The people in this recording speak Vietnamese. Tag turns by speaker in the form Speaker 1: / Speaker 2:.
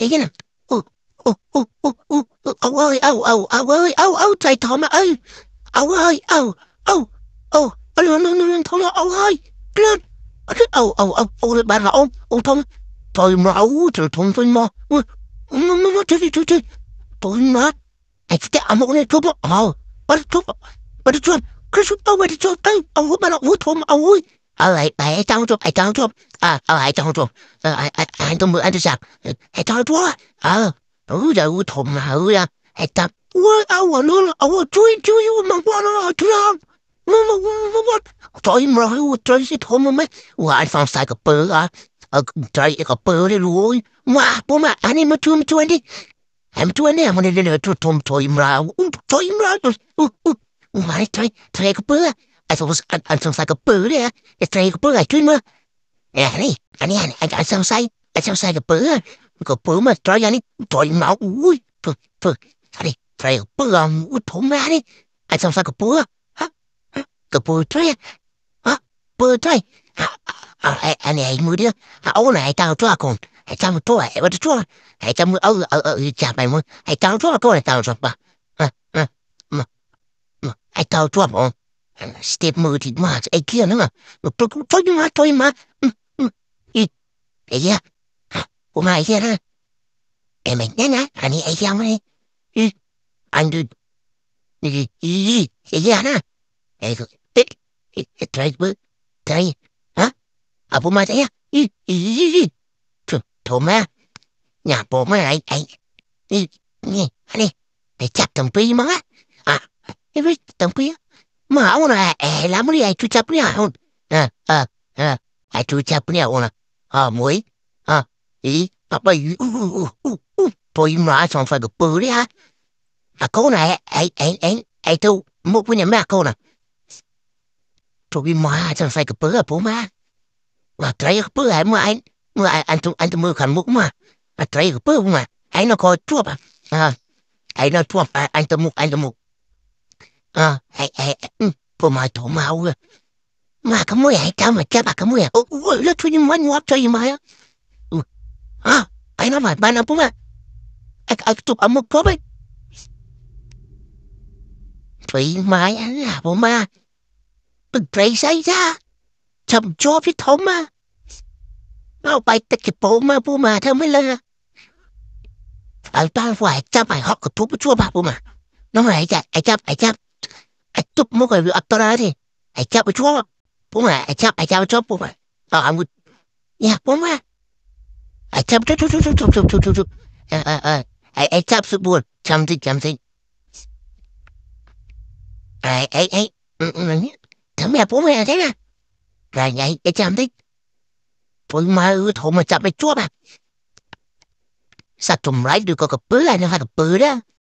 Speaker 1: អីណាអូអូអូអូអូអូអើយអូអូអូអើយអូអូចៃធំអើយអូអើយអូអូអូអលនននធំអូហើយក្លត់អូអូអូអូបានអូអូធំទៅមកអូទៅធំវិញមកមកមកទៅទៅទៅទៅមកអត់ទេអមកនេះជប់អូអត់ជប់អត់ជប់គ្រិស្តអូអត់ជប់ទៅអូបានអូធំអូយอะไรไอ้จองจบไอ้จองจบอ่าเอาไอ้จองจบเออไอ้ไอ้ไอ้ตัวมือไอ้ตัวสักไอ้จองจบเออรู้จะรู้ถมหารอ้จะไอ้จับว่าเอาหัวนู้นเอาหัวช่วยช่วยมังกรเอนทุลังมันมันมันมันจอยมันให้หัวจอยสิถมมันไหมว่าไอ้ฟังสายกับเปิรอ่ะเออจอยกับเปิร์ได้รู้ว่าปุ๊บอ่ะอันนี้มาช่วยมาช่วยดิแฮมาช่วยเนี่ยมันเรดี๋ยวถมถอยมาอุ้มถอยมาตัวอุ้มอุ้มไว้ถอยถอยกับเปิ่์ Anh không anh anh sông sai cái bự đấy cái trai cái bự cái chuyện mà. anh này, anh này anh anh sông sai, anh sông sai cái bự cái bự mà trai anh trai máu ui, phù phù, anh này trai cái bự à, ui thốn mà anh anh sông sai cái bự à, cái bự trai à, bự à, trai, à, à, à, anh này mới đi, à ông này tao cho con, hãy tao cho, hãy bắt cho, hãy tao ở ở ở chạm mày muốn, hãy tao cho con này tao cho bà, à à, mà, mà, hãy tao cho con. Step mõõdid maha, ei kia nõnda. toimima, toimima. ei tea, kui ma ei tea. ei ma ei tea, aga ei tea ma ei. ainult. ei tea, noh. ei, trai, trai, ah, aga kui ma ei nhà toome, ja poome, ei, ei. nii, nii, nii, tead, tõmba ilma või? ah, ei või, tõmba ilma. まあ、ほな、えー、ラムリアイチュチャプニャ、ほん。あ、あ、あ、アイチュチャプニャ、ほな。あ、もういいあ、いいパパ、う、う、う、う、う、ぽいま、そんふわぐ、ぽりゃ。あ、こな、え、え、え、え、え、と、もうぷにゃま、こな。ぽいま、そんふわぐ、ぽが、ぽま。わ、たらいぐ、ぽが、もう、あん、もう、あんと、あんと、もう、かん、もう、ま。わ、たらいぐ、ぽが、もう、あんの、こう、ちょば。あ、あいの、ちょば、あんと、もう、あんと、もう。Ờ, ừ, ừ. à, à à, à, bộ 아, 에, 에, 음, 봄아 도마우야. 마가 뭐야, 이따마 짜바가 뭐야. 어, 원래 주님만 왔다 이마야. 아, 아이나마, 마나 봄아. 아, 아, 또 아무 거봐. 이마야, 봄아. 그레이사이자 chồng cho với thổ mà nó bay tất cả bố mà bố mà thế mới à, ở ta phải chăm phải học của thuốc chua bà bố mà nó phải chạy ai chăm ai chăm tụp 뚝먹어요. 앞돌아야지. 아이, 잡아 줘. 뽕아, 아이, 잡, 아이, 잡아 줘, bố 어, À 야, 뽕아. 아이, bố 줘, 줘, 줘, 줘, 줘, 줘, 줘, 줘. 아, 아, 아. Ai, ai chắp sự buồn, chăm thích, chăm thích. Ai, ai, ai, ừ, ừ, ừ. thằng mẹ bố mẹ thế nè. Rồi, ai, cái chăm thích. Bố mà ư thổ mà chắp lại chua mà. Sao trùm lại được có cái bớ này nó hay cái bớ đó.